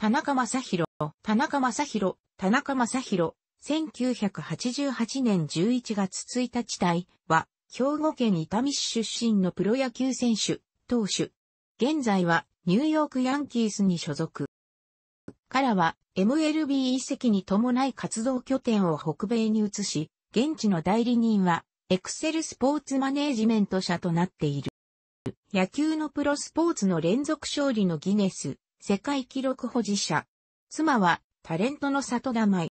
田中正宏、田中正宏、田中正宏、1988年11月1日体は、兵庫県伊丹市出身のプロ野球選手、投手。現在は、ニューヨークヤンキースに所属。からは、MLB 移籍に伴い活動拠点を北米に移し、現地の代理人は、エクセルスポーツマネージメント社となっている。野球のプロスポーツの連続勝利のギネス、世界記録保持者。妻は、タレントの里田舞。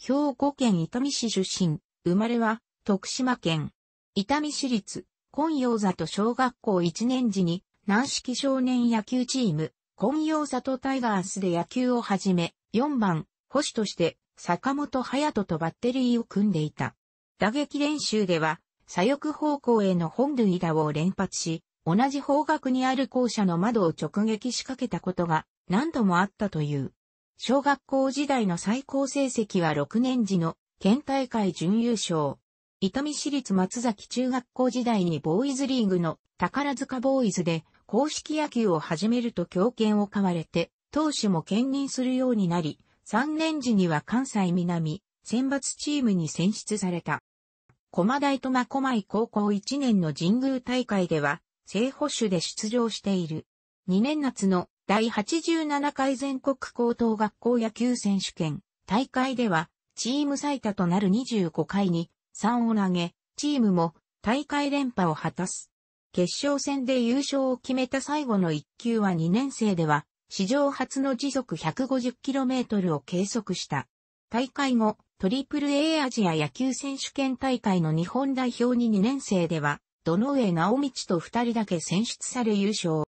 兵庫県伊丹市出身、生まれは、徳島県。伊丹市立、金陽里小学校1年時に、軟式少年野球チーム、金陽里タイガースで野球を始め、4番、保守として、坂本隼人とバッテリーを組んでいた。打撃練習では、左翼方向への本塁打を連発し、同じ方角にある校舎の窓を直撃しかけたことが何度もあったという。小学校時代の最高成績は6年時の県大会準優勝。伊丹市立松崎中学校時代にボーイズリーグの宝塚ボーイズで公式野球を始めると強権を買われて、投手も兼任するようになり、3年時には関西南、選抜チームに選出された。駒大苫小牧高校1年の神宮大会では、正捕手で出場している。2年夏の第87回全国高等学校野球選手権大会では、チーム最多となる25回に3を投げ、チームも大会連覇を果たす。決勝戦で優勝を決めた最後の1球は2年生では、史上初の時速 150km を計測した。大会後、トリプル a アジア野球選手権大会の日本代表に2年生では、の上直道と二人だけ選出され優勝。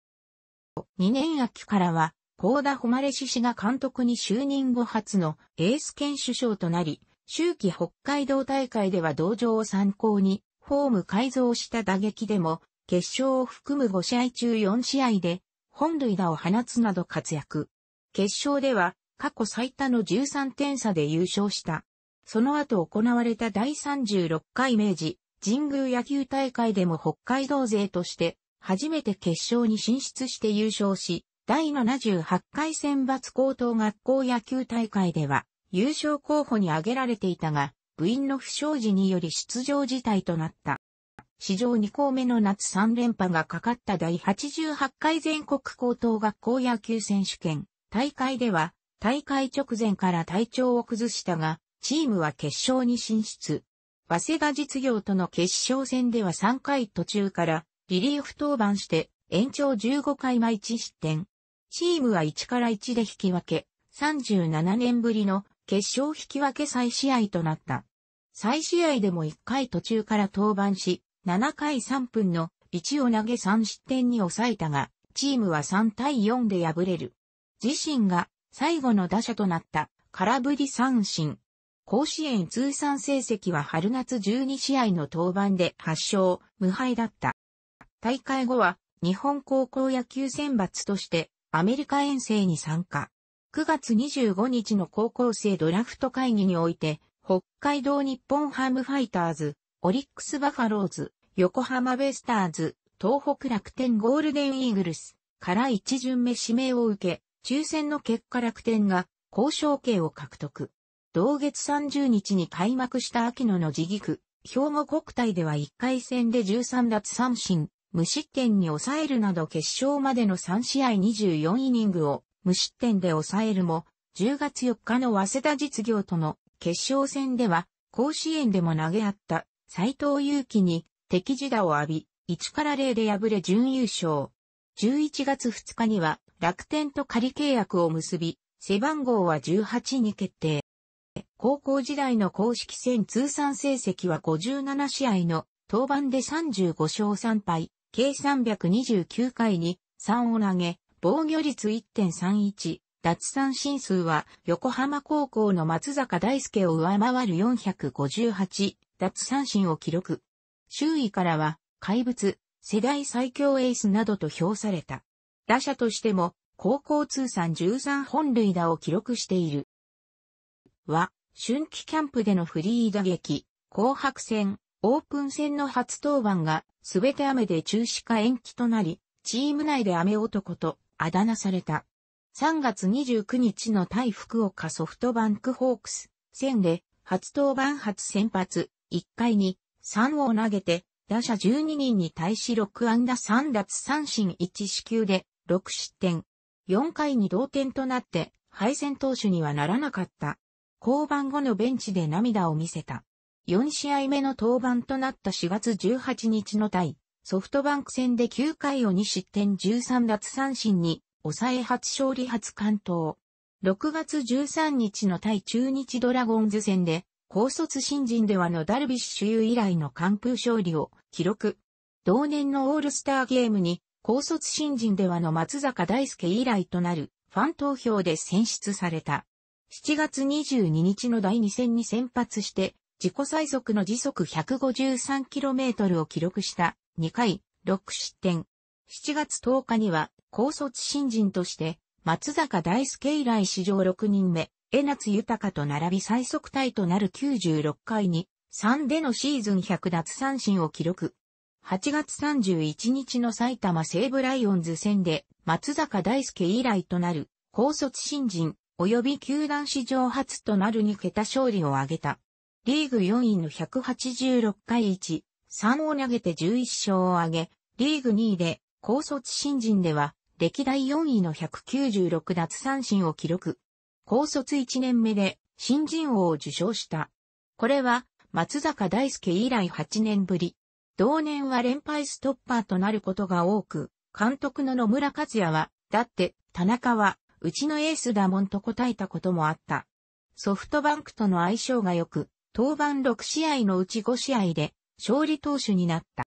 2年秋からは、高田誉志氏が監督に就任後初のエース兼首相となり、秋季北海道大会では同場を参考に、フォーム改造した打撃でも、決勝を含む5試合中4試合で、本塁打を放つなど活躍。決勝では、過去最多の13点差で優勝した。その後行われた第36回明治神宮野球大会でも北海道勢として初めて決勝に進出して優勝し、第78回選抜高等学校野球大会では優勝候補に挙げられていたが、部員の不祥事により出場辞退となった。史上2校目の夏3連覇がかかった第88回全国高等学校野球選手権大会では、大会直前から体調を崩したが、チームは決勝に進出。早稲田実業との決勝戦では3回途中からリリーフ登板して延長15回毎日失点。チームは1から1で引き分け、37年ぶりの決勝引き分け再試合となった。再試合でも1回途中から登板し、7回3分の1を投げ3失点に抑えたが、チームは3対4で敗れる。自身が最後の打者となった空振り三振。甲子園通算成績は春夏12試合の登板で8勝無敗だった。大会後は日本高校野球選抜としてアメリカ遠征に参加。9月25日の高校生ドラフト会議において、北海道日本ハムファイターズ、オリックスバファローズ、横浜ベスターズ、東北楽天ゴールデンイーグルスから一巡目指名を受け、抽選の結果楽天が交渉権を獲得。同月30日に開幕した秋野の自義区、兵庫国体では1回戦で13奪三振、無失点に抑えるなど決勝までの3試合24イニングを無失点で抑えるも、10月4日の早稲田実業との決勝戦では、甲子園でも投げ合った斎藤祐樹に敵地打を浴び、1から0で敗れ準優勝。11月2日には楽天と仮契約を結び、背番号は18に決定。高校時代の公式戦通算成績は57試合の登板で35勝3敗、計329回に3を投げ、防御率1.31、奪三振数は横浜高校の松坂大輔を上回る458、奪三振を記録。周囲からは怪物、世代最強エースなどと評された。打者としても高校通算13本塁打を記録している。は、春季キャンプでのフリー打撃、紅白戦、オープン戦の初登板が、すべて雨で中止か延期となり、チーム内で雨男と、あだ名された。3月29日の対福岡ソフトバンクホークス戦で、初登板初先発、1回に3を投げて、打者12人に対し6安打3奪三振1四球で6失点。4回に同点となって敗戦投手にはならなかった。降板後のベンチで涙を見せた。4試合目の登板となった4月18日の対、ソフトバンク戦で9回を2失点13奪三振に、抑え初勝利初完投。6月13日の対中日ドラゴンズ戦で、高卒新人ではのダルビッシュ有以来の完封勝利を記録。同年のオールスターゲームに、高卒新人ではの松坂大輔以来となるファン投票で選出された。7月22日の第2戦に先発して、自己最速の時速 153km を記録した2回6失点。7月10日には高卒新人として松坂大輔以来史上6人目、江夏豊と並び最速タイとなる96回に3でのシーズン100奪三振を記録。8月31日の埼玉西武ライオンズ戦で松坂大輔以来となる高卒新人及び球団史上初となる2桁勝利を挙げた。リーグ4位の186回1、3を投げて11勝を挙げ、リーグ2位で、高卒新人では、歴代4位の196奪三振を記録。高卒1年目で、新人王を受賞した。これは、松坂大輔以来8年ぶり。同年は連敗ストッパーとなることが多く、監督の野村克也は、だって、田中は、うちのエースだもんと答えたこともあった。ソフトバンクとの相性が良く、登板6試合のうち5試合で勝利投手になった。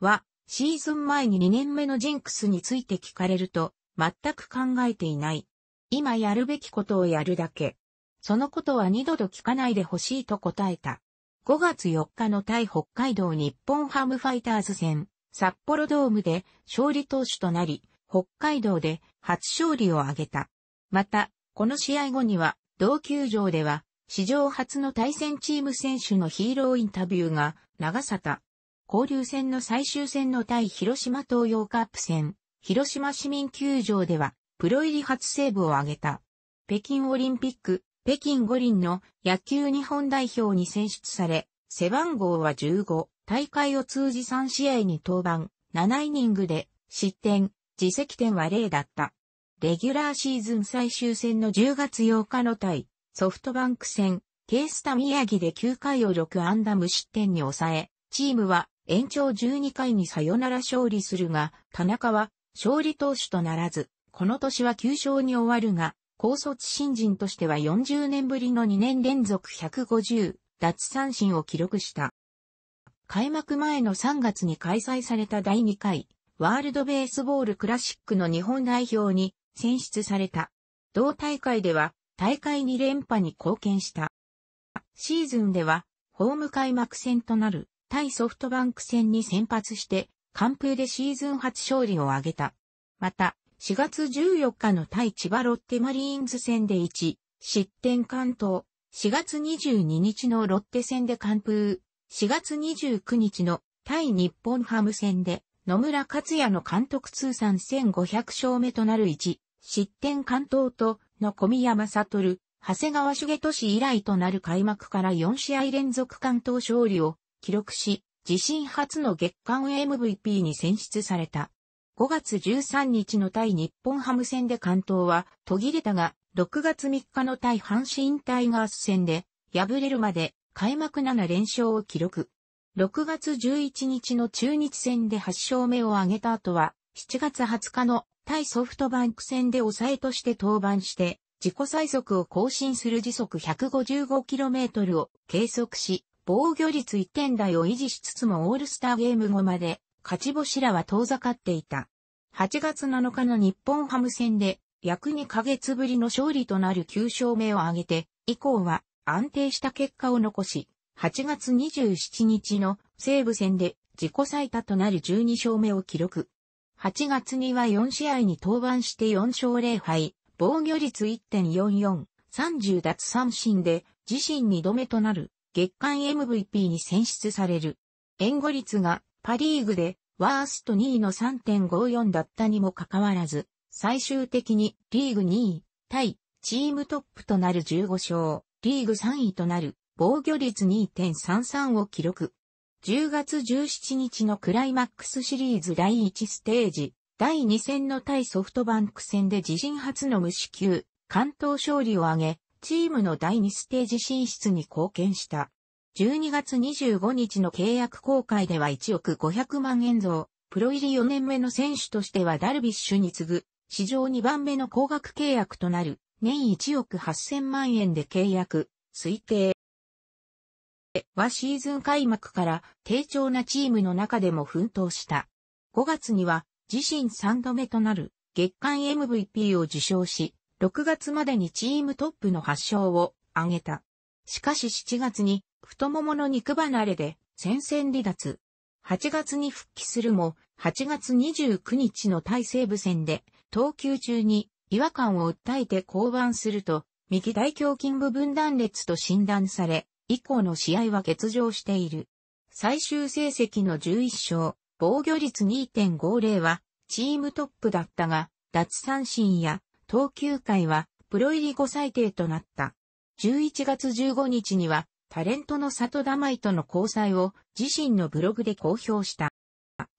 は、シーズン前に2年目のジンクスについて聞かれると、全く考えていない。今やるべきことをやるだけ。そのことは二度と聞かないでほしいと答えた。5月4日の対北海道日本ハムファイターズ戦、札幌ドームで勝利投手となり、北海道で初勝利を挙げた。また、この試合後には、同球場では、史上初の対戦チーム選手のヒーローインタビューが長さた。交流戦の最終戦の対広島東洋カップ戦、広島市民球場では、プロ入り初セーブを挙げた。北京オリンピック、北京五輪の野球日本代表に選出され、背番号は15、大会を通じ3試合に登板、7イニングで失点、自責点は0だった。レギュラーシーズン最終戦の10月8日の対、ソフトバンク戦、ケースタ宮城で9回を6安打無失点に抑え、チームは延長12回にサヨナラ勝利するが、田中は勝利投手とならず、この年は9勝に終わるが、高卒新人としては40年ぶりの2年連続150奪三振を記録した。開幕前の3月に開催された第2回ワールドベースボールクラシックの日本代表に選出された。同大会では大会2連覇に貢献した。シーズンではホーム開幕戦となる対ソフトバンク戦に先発して完封でシーズン初勝利を挙げた。また、4月14日の対千葉ロッテマリーンズ戦で1、失点完投。4月22日のロッテ戦で完封。4月29日の対日本ハム戦で野村克也の監督通算1500勝目となる1、失点関東と、の小宮正取、長谷川茂俊以来となる開幕から4試合連続関東勝利を記録し、自身初の月間 MVP に選出された。5月13日の対日本ハム戦で関東は途切れたが、6月3日の対阪神タイガース戦で敗れるまで開幕7連勝を記録。6月11日の中日戦で8勝目を挙げた後は、7月20日の対ソフトバンク戦で抑えとして登板して、自己最速を更新する時速 155km を計測し、防御率1点台を維持しつつもオールスターゲーム後まで勝ち星らは遠ざかっていた。8月7日の日本ハム戦で約2ヶ月ぶりの勝利となる9勝目を挙げて、以降は安定した結果を残し、8月27日の西武戦で自己最多となる12勝目を記録。8月には4試合に登板して4勝0敗、防御率1.44、30奪三振で自身2度目となる月間 MVP に選出される。援護率がパリーグでワースト2位の3.54だったにもかかわらず、最終的にリーグ2位、対チームトップとなる15勝、リーグ3位となる防御率2.33を記録。10月17日のクライマックスシリーズ第1ステージ、第2戦の対ソフトバンク戦で自身初の無四球、関東勝利を挙げ、チームの第2ステージ進出に貢献した。12月25日の契約公開では1億500万円増、プロ入り4年目の選手としてはダルビッシュに次ぐ、史上2番目の高額契約となる、年1億8000万円で契約、推定。はシーズン開幕から低調なチームの中でも奮闘した。5月には自身3度目となる月間 MVP を受賞し、6月までにチームトップの発勝を挙げた。しかし7月に太ももの肉離れで戦線離脱。8月に復帰するも、8月29日の大西部戦で、投球中に違和感を訴えて降板すると、右大胸筋部分断裂と診断され、以降の試合は欠場している。最終成績の11勝、防御率2.50は、チームトップだったが、脱三振や、投球回は、プロ入り後最低となった。11月15日には、タレントの里田舞との交際を自身のブログで公表した。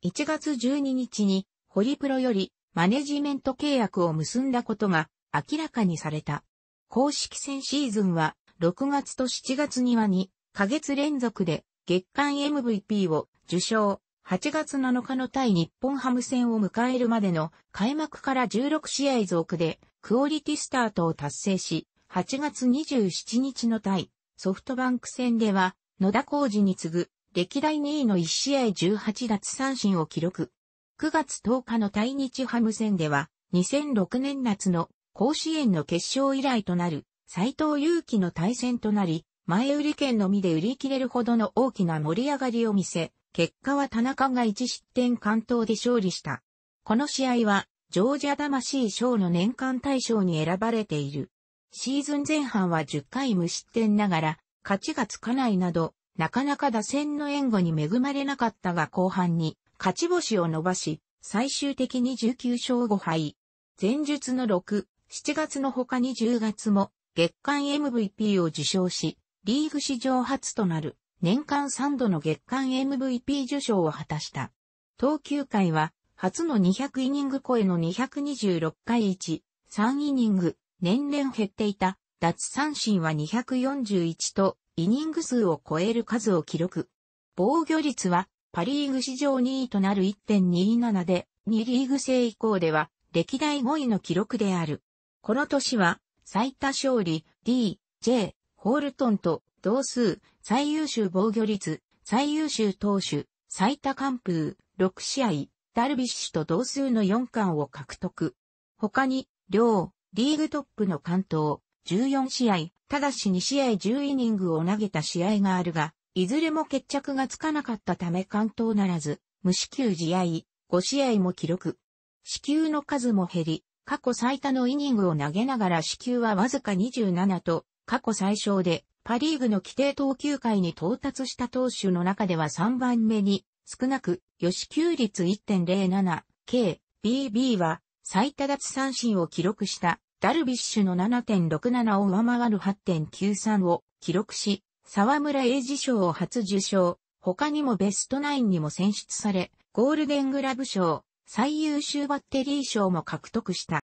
1月12日に、ホリプロよりマネジメント契約を結んだことが明らかにされた。公式戦シーズンは6月と7月には2ヶ月連続で月間 MVP を受賞。8月7日の対日本ハム戦を迎えるまでの開幕から16試合続でクオリティスタートを達成し、8月27日の対ソフトバンク戦では野田浩二に次ぐ歴代2位の1試合18奪三振を記録。9月10日の対日ハム戦では2006年夏の甲子園の決勝以来となる斎藤祐樹の対戦となり、前売り券のみで売り切れるほどの大きな盛り上がりを見せ、結果は田中が1失点完投で勝利した。この試合は、ジョージア魂賞の年間大賞に選ばれている。シーズン前半は10回無失点ながら、勝ちがつかないなど、なかなか打線の援護に恵まれなかったが後半に、勝ち星を伸ばし、最終的に19勝5敗。前述の6、7月の他に10月も月間 MVP を受賞し、リーグ史上初となる年間3度の月間 MVP 受賞を果たした。投球回は、初の200イニング超えの226回1、3イニング、年々減っていた、脱三振は241と、イニング数を超える数を記録。防御率は、パリーグ史上2位となる1.27で、2リーグ制以降では、歴代5位の記録である。この年は、最多勝利 D、J、ホールトンと同数、最優秀防御率、最優秀投手、最多完封、6試合、ダルビッシュと同数の4冠を獲得。他に、両、リーグトップの関東、14試合、ただし2試合10イニングを投げた試合があるが、いずれも決着がつかなかったため関東ならず、無四球試合、5試合も記録。四球の数も減り、過去最多のイニングを投げながら支給はわずか27と、過去最小で、パリーグの規定投球回に到達した投手の中では3番目に、少なく、予支給率1.07、K、BB は、最多奪三振を記録した、ダルビッシュの7.67を上回る8.93を記録し、沢村英二賞を初受賞、他にもベストナインにも選出され、ゴールデングラブ賞、最優秀バッテリー賞も獲得した。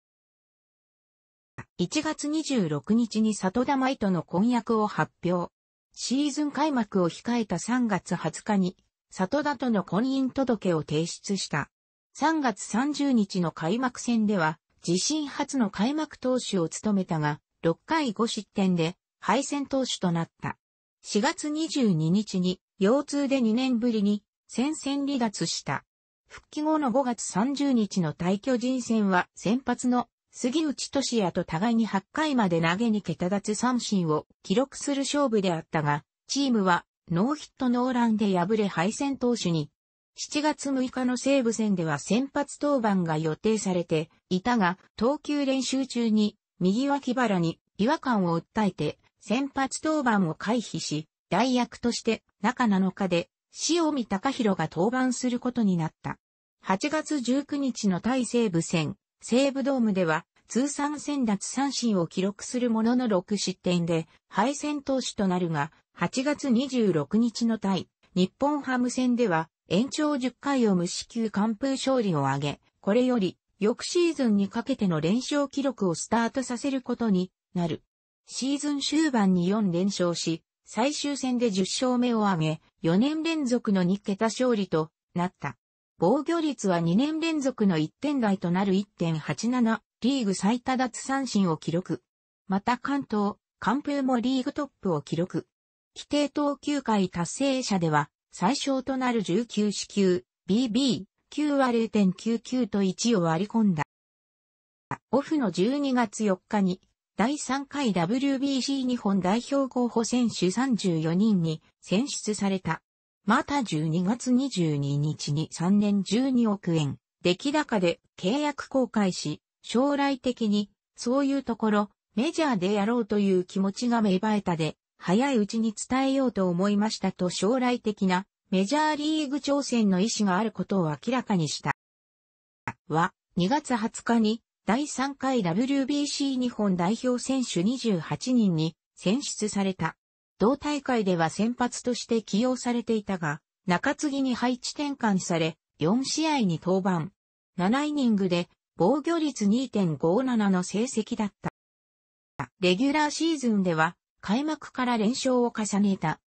1月26日に里田舞との婚約を発表。シーズン開幕を控えた3月20日に、里田との婚姻届を提出した。3月30日の開幕戦では、自身初の開幕投手を務めたが、6回5失点で敗戦投手となった。4月22日に腰痛で2年ぶりに戦線離脱した。復帰後の5月30日の対巨人戦は先発の杉内俊也と互いに8回まで投げに桁立つ三振を記録する勝負であったが、チームはノーヒットノーランで敗れ敗戦投手に。7月6日の西武戦では先発登板が予定されていたが、投球練習中に右脇腹に違和感を訴えて先発登板を回避し、代役として中7日で塩見隆弘が登板することになった。8月19日の対西武戦、西武ドームでは、通算戦奪三振を記録するものの6失点で、敗戦投手となるが、8月26日の対、日本ハム戦では、延長10回を無四給完封勝利を挙げ、これより、翌シーズンにかけての連勝記録をスタートさせることになる。シーズン終盤に4連勝し、最終戦で10勝目を挙げ、4年連続の2桁勝利となった。防御率は2年連続の1点台となる1.87、リーグ最多奪三振を記録。また関東、完封もリーグトップを記録。規定投球回達成者では、最小となる19支球、BB、9割0.99と1を割り込んだ。オフの12月4日に、第3回 WBC 日本代表候補選手34人に選出された。また12月22日に3年12億円、出来高で契約公開し、将来的に、そういうところ、メジャーでやろうという気持ちが芽生えたで、早いうちに伝えようと思いましたと将来的なメジャーリーグ挑戦の意思があることを明らかにした。は、2月20日に第3回 WBC 日本代表選手28人に選出された。同大会では先発として起用されていたが、中継ぎに配置転換され、4試合に登板。7イニングで防御率2.57の成績だった。レギュラーシーズンでは開幕から連勝を重ねた。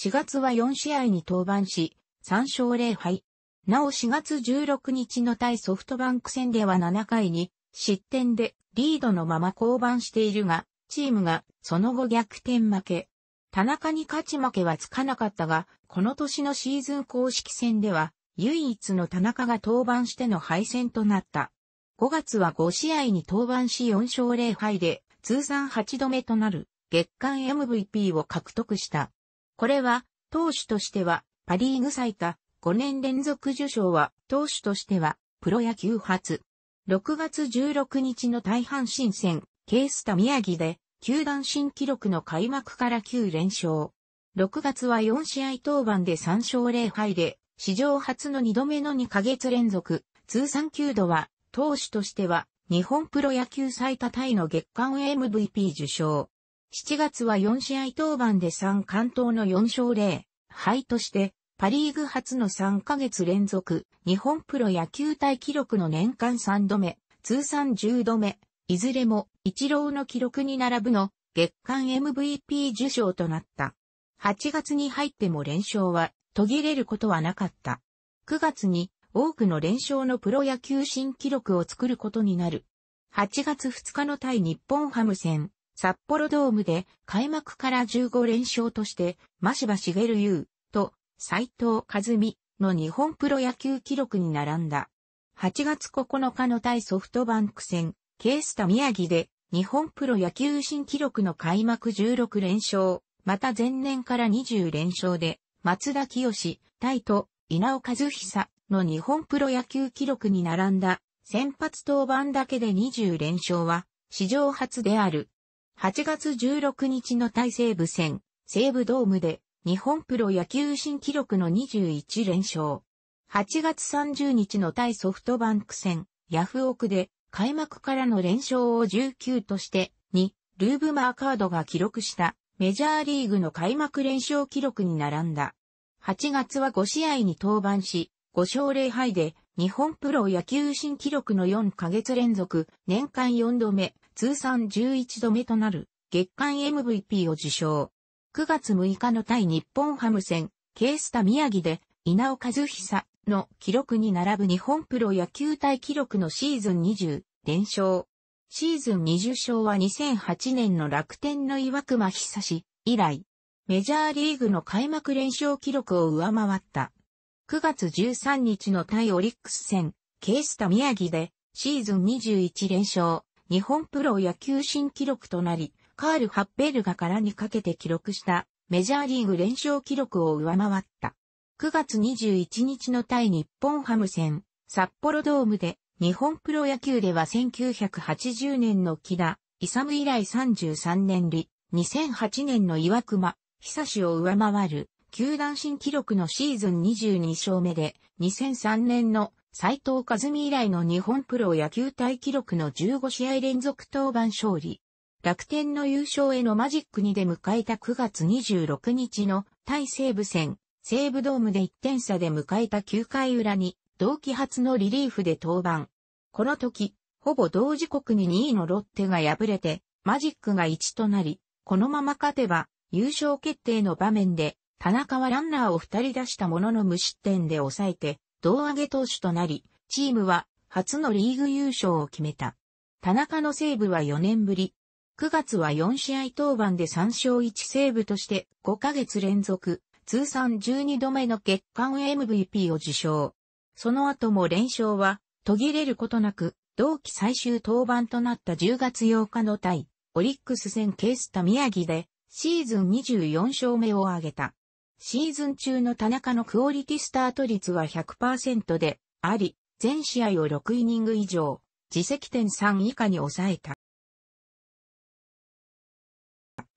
4月は4試合に登板し、3勝0敗。なお4月16日の対ソフトバンク戦では7回に失点でリードのまま降板しているが、チームがその後逆転負け。田中に勝ち負けはつかなかったが、この年のシーズン公式戦では、唯一の田中が登板しての敗戦となった。5月は5試合に登板し4勝0敗で、通算8度目となる月間 MVP を獲得した。これは、投手としては、パリーグ最多、5年連続受賞は、投手としては、プロ野球初。6月16日の大阪新戦、ケースタ宮城で、球団新記録の開幕から9連勝。6月は4試合登板で3勝0敗で、史上初の2度目の2ヶ月連続、通算9度は、投手としては、日本プロ野球最多タイの月間 MVP 受賞。7月は4試合登板で3関東の4勝0敗として、パリーグ初の3ヶ月連続、日本プロ野球隊記録の年間3度目、通算10度目、いずれも、一郎の記録に並ぶの、月間 MVP 受賞となった。8月に入っても連勝は途切れることはなかった。9月に多くの連勝のプロ野球新記録を作ることになる。8月2日の対日本ハム戦、札幌ドームで開幕から15連勝として、真柴茂優、斎藤和美の日本プロ野球記録に並んだ。8月9日の対ソフトバンク戦、ケースタ宮城で日本プロ野球新記録の開幕16連勝、また前年から20連勝で、松田清、イと稲尾和久の日本プロ野球記録に並んだ先発登板だけで20連勝は史上初である。8月16日の対西武戦、西武ドームで日本プロ野球新記録の21連勝。8月30日の対ソフトバンク戦、ヤフオクで開幕からの連勝を19として2、ルーブマーカードが記録したメジャーリーグの開幕連勝記録に並んだ。8月は5試合に登板し、5勝0敗で日本プロ野球新記録の4ヶ月連続、年間4度目、通算11度目となる月間 MVP を受賞。9月6日の対日本ハム戦、ケースタ宮城で、稲尾和久の記録に並ぶ日本プロ野球対記録のシーズン20連勝。シーズン20勝は2008年の楽天の岩隈久志以来、メジャーリーグの開幕連勝記録を上回った。9月13日の対オリックス戦、ケースタ宮城で、シーズン21連勝、日本プロ野球新記録となり、カール・ハッベルがからにかけて記録したメジャーリーグ連勝記録を上回った。9月21日の対日本ハム戦、札幌ドームで、日本プロ野球では1980年の木田、ム以来33年里、2008年の岩熊、久志を上回る、球団新記録のシーズン22勝目で、2003年の斎藤和美以来の日本プロ野球大記録の15試合連続登板勝利。楽天の優勝へのマジック2で迎えた9月26日の対西武戦、西武ドームで1点差で迎えた9回裏に、同期初のリリーフで登板。この時、ほぼ同時刻に2位のロッテが敗れて、マジックが1となり、このまま勝てば、優勝決定の場面で、田中はランナーを2人出したものの無失点で抑えて、胴上げ投手となり、チームは初のリーグ優勝を決めた。田中の西部は4年ぶり、9月は4試合登板で3勝1セーブとして5ヶ月連続、通算12度目の月間 MVP を受賞。その後も連勝は途切れることなく、同期最終登板となった10月8日の対、オリックス戦ケースタ宮城で、シーズン24勝目を挙げた。シーズン中の田中のクオリティスタート率は100%であり、全試合を6イニング以上、自責点3以下に抑えた。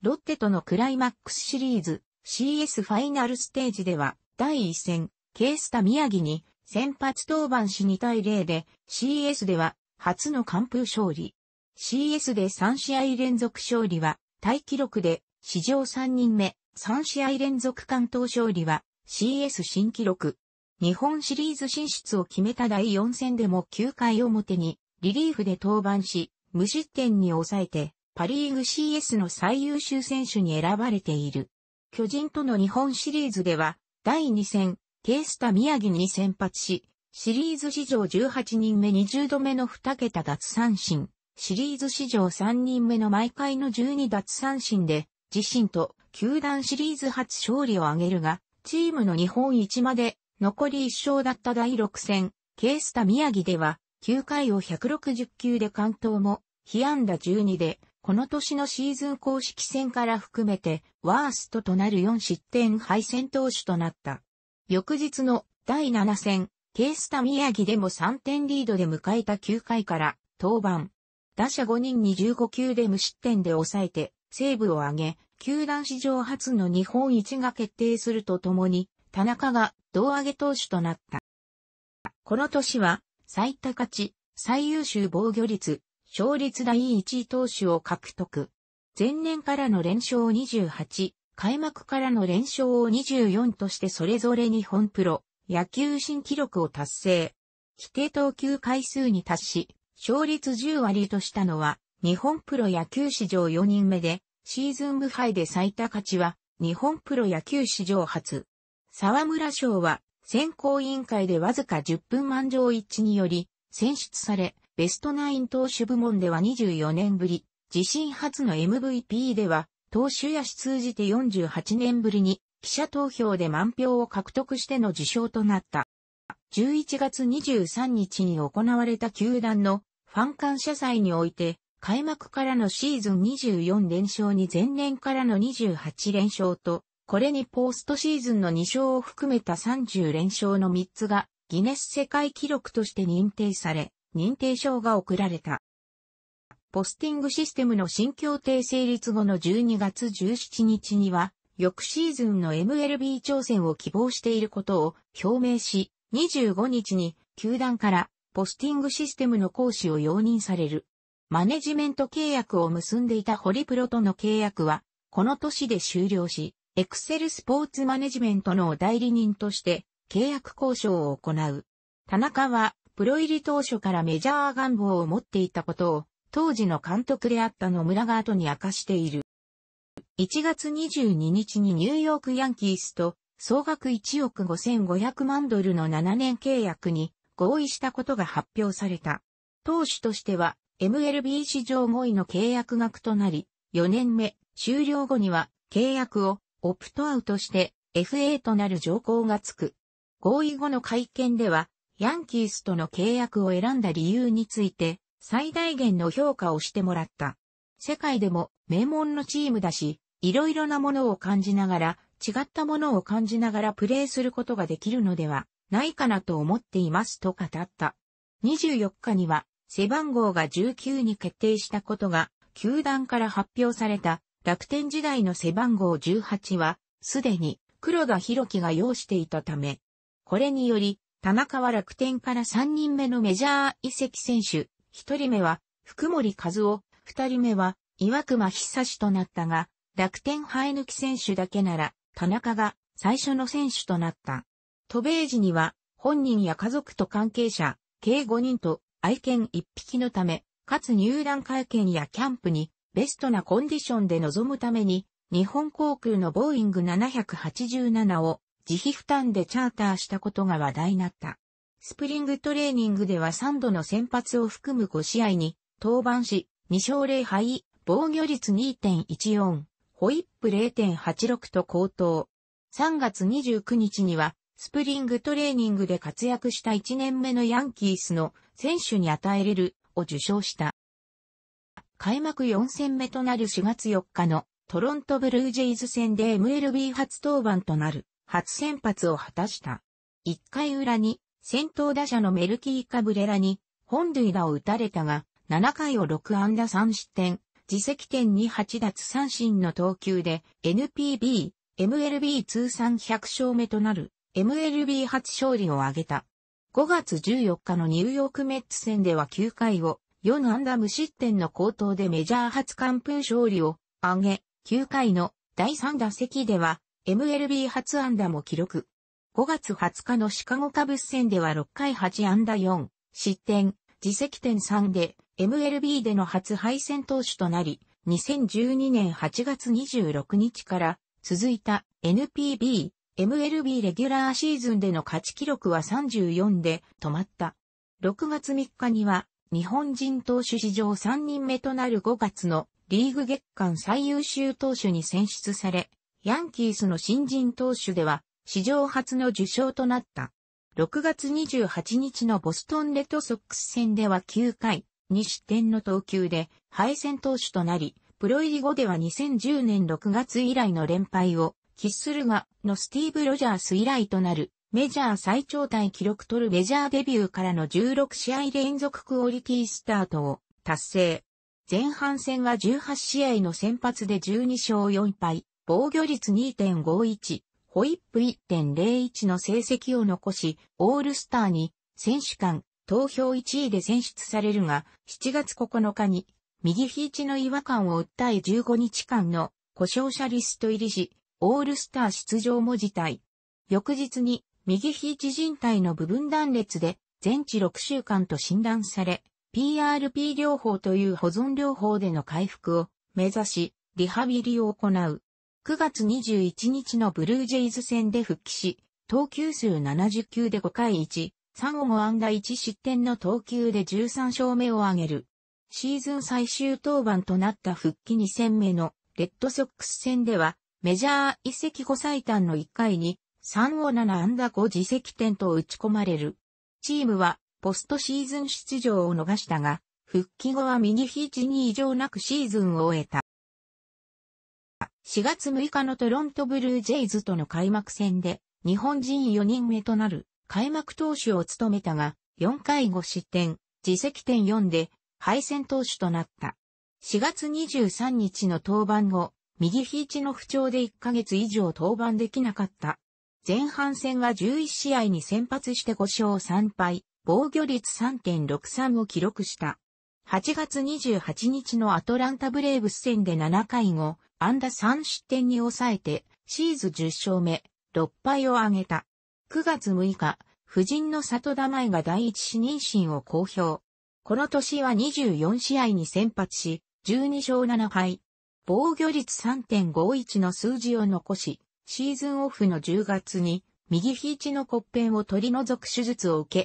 ロッテとのクライマックスシリーズ CS ファイナルステージでは第1戦、ケースタ宮城に先発登板し2対0で CS では初の完封勝利。CS で3試合連続勝利は大記録で史上3人目3試合連続完投勝利は CS 新記録。日本シリーズ進出を決めた第4戦でも9回表にリリーフで登板し無失点に抑えてパリーグ CS の最優秀選手に選ばれている。巨人との日本シリーズでは、第2戦、ケースタ宮城に先発し、シリーズ史上18人目20度目の2桁奪三振、シリーズ史上3人目の毎回の12奪三振で、自身と球団シリーズ初勝利を挙げるが、チームの日本一まで残り1勝だった第6戦、ケースタ宮城では、9回を160球で完投も、被安打12で、この年のシーズン公式戦から含めてワーストとなる4失点敗戦投手となった。翌日の第7戦、ケースタ宮城でも3点リードで迎えた9回から登板。打者5人に15球で無失点で抑えて、セーブを上げ、球団史上初の日本一が決定するとともに、田中が胴上げ投手となった。この年は、最多勝ち、最優秀防御率、勝率第1位投手を獲得。前年からの連勝を28、開幕からの連勝を24としてそれぞれ日本プロ野球新記録を達成。規定投球回数に達し、勝率10割としたのは、日本プロ野球史上4人目で、シーズン無敗で最多勝ちは、日本プロ野球史上初。沢村賞は、選考委員会でわずか10分満場一致により、選出され、ベストナイン投手部門では24年ぶり、自身初の MVP では、投手や手通じて48年ぶりに、記者投票で満票を獲得しての受賞となった。11月23日に行われた球団のファン感謝祭において、開幕からのシーズン24連勝に前年からの28連勝と、これにポストシーズンの2勝を含めた30連勝の3つがギネス世界記録として認定され、認定証が送られた。ポスティングシステムの新協定成立後の12月17日には、翌シーズンの MLB 挑戦を希望していることを表明し、25日に球団からポスティングシステムの行使を容認される。マネジメント契約を結んでいたホリプロとの契約は、この年で終了し、エクセルスポーツマネジメントの代理人として契約交渉を行う。田中はプロ入り当初からメジャー願望を持っていたことを、当時の監督であった野村が後に明かしている。1月22日にニューヨークヤンキースと総額1億5500万ドルの7年契約に合意したことが発表された。投手としては MLB 史上5位の契約額となり、4年目終了後には契約をオプトアウトして FA となる条項がつく。合意後の会見ではヤンキースとの契約を選んだ理由について、最大限の評価をしてもらった。世界でも名門のチームだし、いろいろなものを感じながら、違ったものを感じながらプレーすることができるのではないかなと思っていますと語った。24日には背番号が19に決定したことが球団から発表された楽天時代の背番号18はすでに黒田博樹が要していたため、これにより田中は楽天から3人目のメジャー移籍選手、1人目は福森和夫、2人目は岩隈久志となったが、楽天生え抜き選手だけなら、田中が最初の選手となった。渡米時には、本人や家族と関係者、計5人と愛犬1匹のため、かつ入団会見やキャンプに、ベストなコンディションで臨むために、日本航空のボーイング787を自費負担でチャーターしたことが話題になった。スプリングトレーニングでは3度の先発を含む5試合に登板し、2勝0敗、防御率2.14、ホイップ0.86と高騰。3月29日には、スプリングトレーニングで活躍した1年目のヤンキースの選手に与えれるを受賞した。開幕4戦目となる4月4日のトロントブルージェイズ戦で MLB 初登板となる初先発を果たした。1回裏に先頭打者のメルキー・カブレラに本塁打を打たれたが、7回を6安打3失点、自責点に8奪三振の投球で NPB、MLB 通算100勝目となる MLB 初勝利を挙げた。5月14日のニューヨークメッツ戦では9回を4安打無失点の高騰でメジャー初完封勝利を挙げ、9回の第3打席では MLB 初安打も記録。5月20日のシカゴカブス戦では6回8安打4、失点、自責点3で MLB での初敗戦投手となり、2012年8月26日から続いた NPB、MLB レギュラーシーズンでの勝ち記録は34で止まった。6月3日には日本人投手史上3人目となる5月のリーグ月間最優秀投手に選出され、ヤンキースの新人投手では、史上初の受賞となった。6月28日のボストンレッドソックス戦では9回、2失点の投球で敗戦投手となり、プロ入り後では2010年6月以来の連敗を喫するが、のスティーブ・ロジャース以来となる、メジャー最長体記録取るメジャーデビューからの16試合連続クオリティスタートを達成。前半戦は18試合の先発で12勝4敗、防御率2.51、ホイップ1.01の成績を残し、オールスターに選手間投票1位で選出されるが、7月9日に右肘の違和感を訴え15日間の故障者リスト入りし、オールスター出場も辞退。翌日に右肘人体の部分断裂で全治6週間と診断され、PRP 療法という保存療法での回復を目指し、リハビリを行う。9月21日のブルージェイズ戦で復帰し、投球数70球で5回1、3も安打1失点の投球で13勝目を挙げる。シーズン最終登板となった復帰2戦目のレッドソックス戦では、メジャー移籍後最短の1回に、3を7安打5自責点と打ち込まれる。チームは、ポストシーズン出場を逃したが、復帰後は右肘に異常なくシーズンを終えた。4月6日のトロントブルージェイズとの開幕戦で、日本人4人目となる開幕投手を務めたが、4回5失点、自責点4で敗戦投手となった。4月23日の登板後、右肘の不調で1ヶ月以上登板できなかった。前半戦は11試合に先発して5勝3敗、防御率3.63を記録した。8月28日のアトランタブレーブス戦で7回後、安打3失点に抑えて、シーズ10勝目、6敗を挙げた。9月6日、夫人の里田舞が第一子妊娠を公表。この年は24試合に先発し、12勝7敗。防御率3.51の数字を残し、シーズンオフの10月に右肘の骨片を取り除く手術を受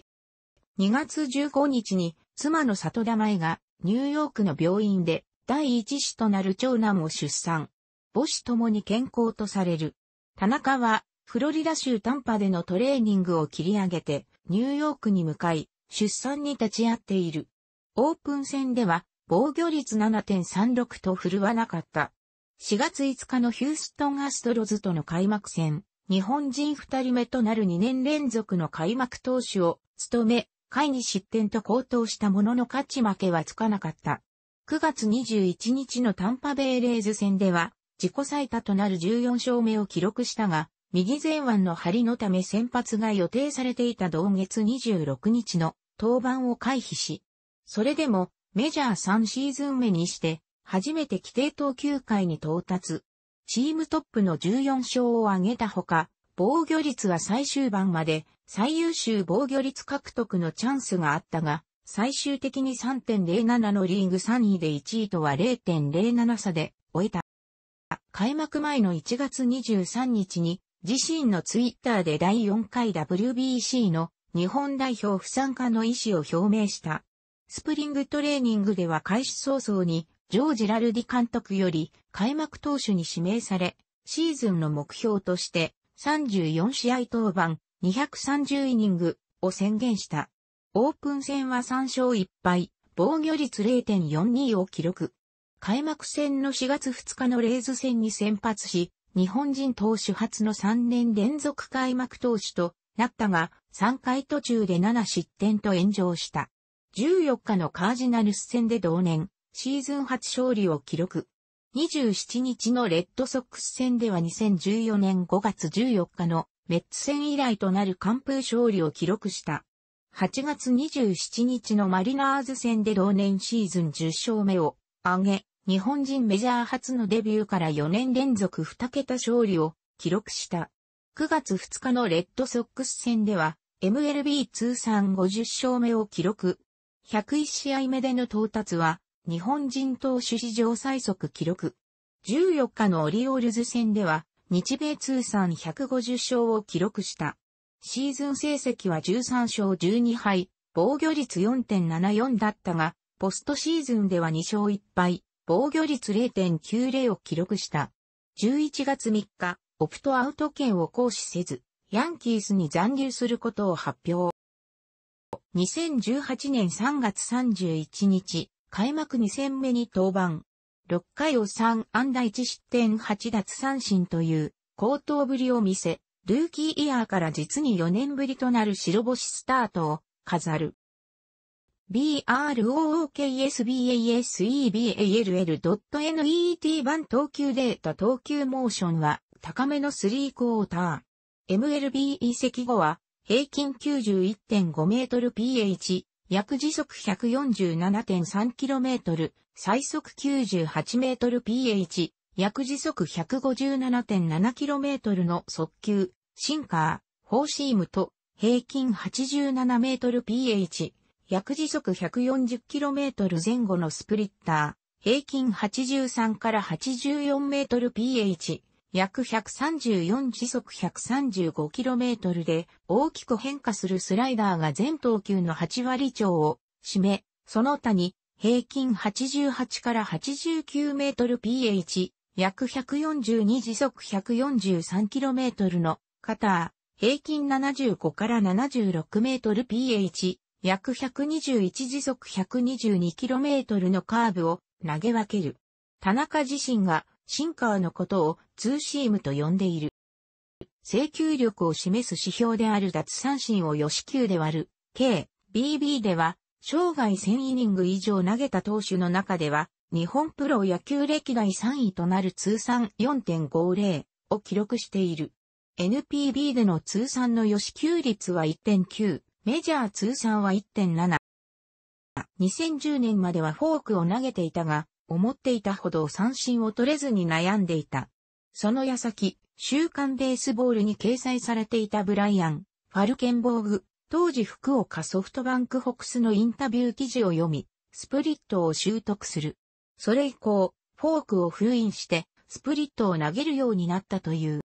け、2月15日に妻の里田舞がニューヨークの病院で第一子となる長男を出産。母子ともに健康とされる。田中は、フロリダ州タンパでのトレーニングを切り上げて、ニューヨークに向かい、出産に立ち会っている。オープン戦では、防御率7.36と振るわなかった。4月5日のヒューストンアストロズとの開幕戦、日本人2人目となる2年連続の開幕投手を務め、会に失点と高騰したものの勝ち負けはつかなかった。9月21日のタンパベイレーズ戦では、自己最多となる14勝目を記録したが、右前腕の張りのため先発が予定されていた同月26日の登板を回避し、それでもメジャー3シーズン目にして初めて規定投球回に到達。チームトップの14勝を挙げたほか、防御率は最終盤まで最優秀防御率獲得のチャンスがあったが、最終的に3.07のリーグ3位で1位とは0.07差で終えた。開幕前の1月23日に自身のツイッターで第4回 WBC の日本代表不参加の意思を表明した。スプリングトレーニングでは開始早々にジョージ・ラルディ監督より開幕投手に指名され、シーズンの目標として34試合登板230イニングを宣言した。オープン戦は3勝1敗、防御率0.42を記録。開幕戦の4月2日のレイズ戦に先発し、日本人投手初の3年連続開幕投手となったが、3回途中で7失点と炎上した。14日のカージナルス戦で同年、シーズン初勝利を記録。27日のレッドソックス戦では2014年5月14日のメッツ戦以来となる完封勝利を記録した。8月27日のマリナーズ戦で同年シーズン10勝目を挙げ、日本人メジャー初のデビューから4年連続2桁勝利を記録した。9月2日のレッドソックス戦では、MLB 通算50勝目を記録。101試合目での到達は、日本人投手史上最速記録。14日のオリオールズ戦では、日米通算150勝を記録した。シーズン成績は13勝12敗、防御率4.74だったが、ポストシーズンでは2勝1敗、防御率0.90を記録した。11月3日、オプトアウト権を行使せず、ヤンキースに残留することを発表。2018年3月31日、開幕2戦目に登板。6回を3安打1失点8奪三振という高等ぶりを見せ、ルーキーイヤーから実に4年ぶりとなる白星スタートを飾る。BROOKSBASEBALL.net 版投球データ投球モーションは高めの3クォーター。MLB 移籍後は平均91.5メートル PH、約時速1 4 7 3トル、最速98メートル PH、約時速 157.7km の速球、シンカー、フォーシームと平均 87mph、約時速 140km 前後のスプリッター、平均83から 84mph、約134時速 135km で大きく変化するスライダーが全投球の8割超を占め、その他に平均88から 89mph、約142時速 143km のカター、平均75から 76mph、約121時速 122km のカーブを投げ分ける。田中自身がシンカーのことをツーシームと呼んでいる。請求力を示す指標である脱三振を4死球で割る、K、BB では、生涯1000イニング以上投げた投手の中では、日本プロ野球歴代3位となる通算4.50を記録している。NPB での通算の予支給率は1.9、メジャー通算は1.7。2010年まではフォークを投げていたが、思っていたほど三振を取れずに悩んでいた。その矢先、週刊ベースボールに掲載されていたブライアン、ファルケンボーグ、当時福岡ソフトバンクホクスのインタビュー記事を読み、スプリットを習得する。それ以降、フォークを封印して、スプリットを投げるようになったという。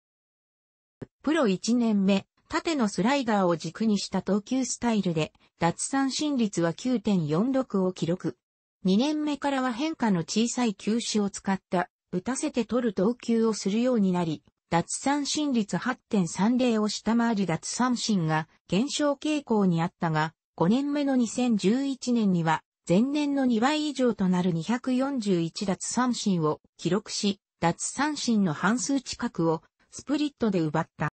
プロ1年目、縦のスライダーを軸にした投球スタイルで、脱三振率は9.46を記録。2年目からは変化の小さい球種を使った、打たせて取る投球をするようになり、脱三振率8.30を下回る脱三振が減少傾向にあったが、5年目の2011年には前年の2倍以上となる241奪三振を記録し、奪三振の半数近くをスプリットで奪った。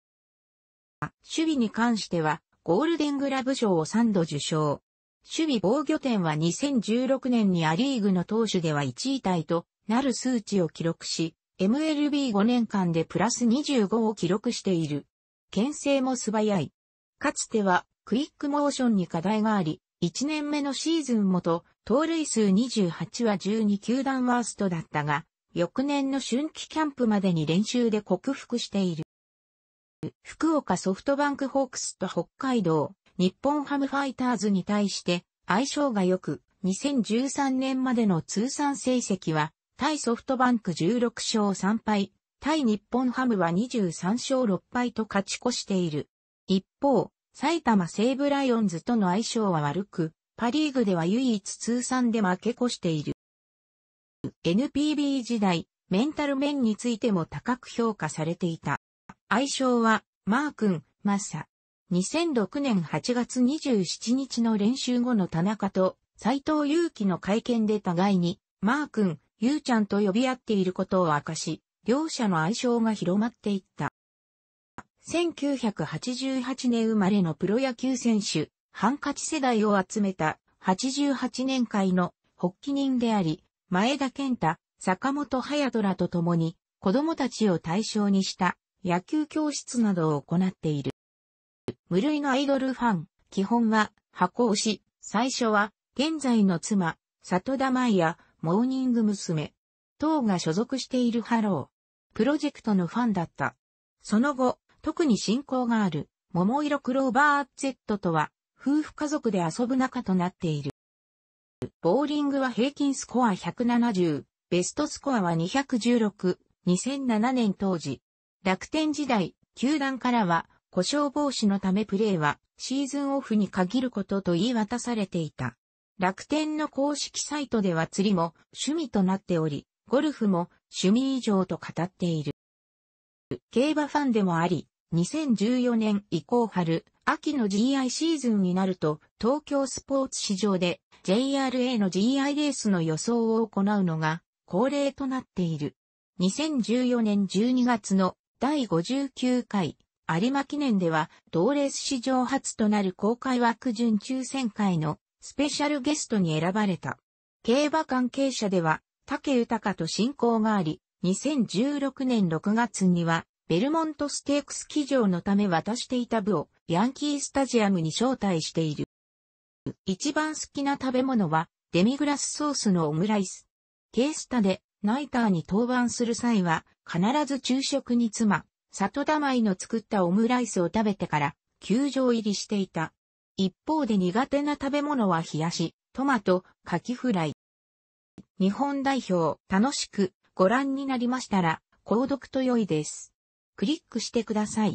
守備に関しては、ゴールデングラブ賞を3度受賞。守備防御点は2016年にアリーグの投手では1位タイとなる数値を記録し、MLB5 年間でプラス25を記録している。牽制も素早い。かつてはクイックモーションに課題があり、1年目のシーズンもと、盗塁数28は12球団ワーストだったが、翌年の春季キャンプまでに練習で克服している。福岡ソフトバンクホークスと北海道、日本ハムファイターズに対して相性が良く、2013年までの通算成績は、対ソフトバンク16勝3敗、対日本ハムは23勝6敗と勝ち越している。一方、埼玉西武ライオンズとの相性は悪く、パリーグでは唯一通算で負け越している。NPB 時代、メンタル面についても高く評価されていた。相性は、マー君、マッサ。2006年8月27日の練習後の田中と斎藤祐樹の会見で互いに、マー君、ゆうちゃんと呼び合っていることを明かし、両者の相性が広まっていった。1988年生まれのプロ野球選手、ハンカチ世代を集めた88年会の発起人であり、前田健太、坂本隼人らと共に子供たちを対象にした野球教室などを行っている。無類のアイドルファン、基本は箱推し、最初は現在の妻、里田舞やモーニング娘。等が所属しているハロー。プロジェクトのファンだった。その後、特に信仰がある、桃色クローバー Z とは、夫婦家族で遊ぶ仲となっている。ボーリングは平均スコア170、ベストスコアは216、2007年当時。楽天時代、球団からは、故障防止のためプレーは、シーズンオフに限ることと言い渡されていた。楽天の公式サイトでは釣りも趣味となっており、ゴルフも趣味以上と語っている。競馬ファンでもあり、2014年以降春、秋の GI シーズンになると、東京スポーツ市場で JRA の GI レースの予想を行うのが恒例となっている。2014年12月の第59回有馬記念では、同レース史上初となる公開枠順抽選会のスペシャルゲストに選ばれた。競馬関係者では、竹豊と親交があり、2016年6月には、ベルモントステークス騎乗のため渡していた部をヤンキースタジアムに招待している。一番好きな食べ物はデミグラスソースのオムライス。ケースタでナイターに登板する際は必ず昼食に妻、里玉井の作ったオムライスを食べてから球場入りしていた。一方で苦手な食べ物は冷やし、トマト、カキフライ。日本代表楽しくご覧になりましたら、購読と良いです。クリックしてください。